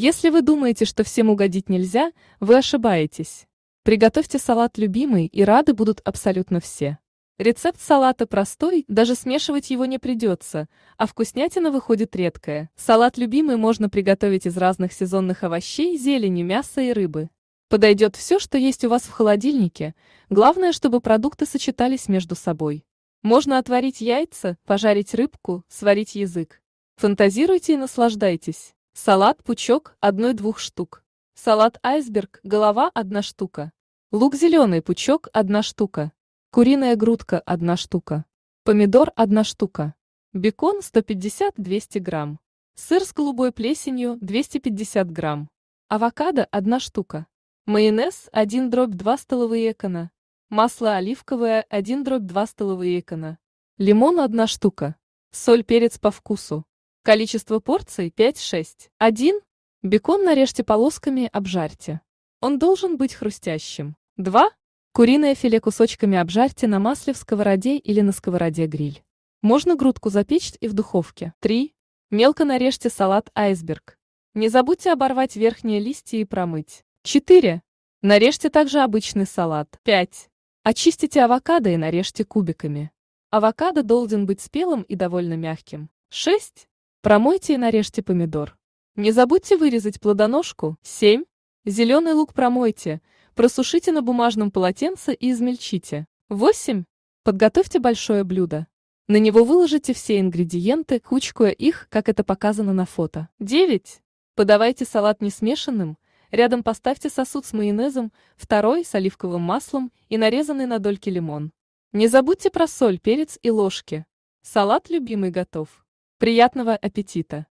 Если вы думаете, что всем угодить нельзя, вы ошибаетесь. Приготовьте салат любимый, и рады будут абсолютно все. Рецепт салата простой, даже смешивать его не придется, а вкуснятина выходит редкая. Салат любимый можно приготовить из разных сезонных овощей, зелени, мяса и рыбы. Подойдет все, что есть у вас в холодильнике, главное, чтобы продукты сочетались между собой. Можно отварить яйца, пожарить рыбку, сварить язык. Фантазируйте и наслаждайтесь. Салат пучок 1-2 штук. Салат айсберг голова 1 штука. Лук зеленый пучок 1 штука. Куриная грудка 1 штука. Помидор 1 штука. Бекон 150-200 грамм. Сыр с голубой плесенью 250 грамм. Авокадо 1 штука. Майонез 1 дробь 2 столовые экона. Масло оливковое 1 дробь 2 столовые экона. Лимон 1 штука. Соль, перец по вкусу. Количество порций 5-6. 1. Бекон нарежьте полосками, обжарьте. Он должен быть хрустящим. 2. Куриное филе кусочками обжарьте на масле в сковороде или на сковороде гриль. Можно грудку запечь и в духовке. 3. Мелко нарежьте салат айсберг. Не забудьте оборвать верхние листья и промыть. 4. Нарежьте также обычный салат. 5. Очистите авокадо и нарежьте кубиками. Авокадо должен быть спелым и довольно мягким. 6. Промойте и нарежьте помидор. Не забудьте вырезать плодоножку. 7. Зеленый лук промойте, просушите на бумажном полотенце и измельчите. 8. Подготовьте большое блюдо. На него выложите все ингредиенты, кучкуя их, как это показано на фото. 9. Подавайте салат несмешанным, рядом поставьте сосуд с майонезом, второй с оливковым маслом и нарезанный на дольки лимон. Не забудьте про соль, перец и ложки. Салат любимый готов. Приятного аппетита!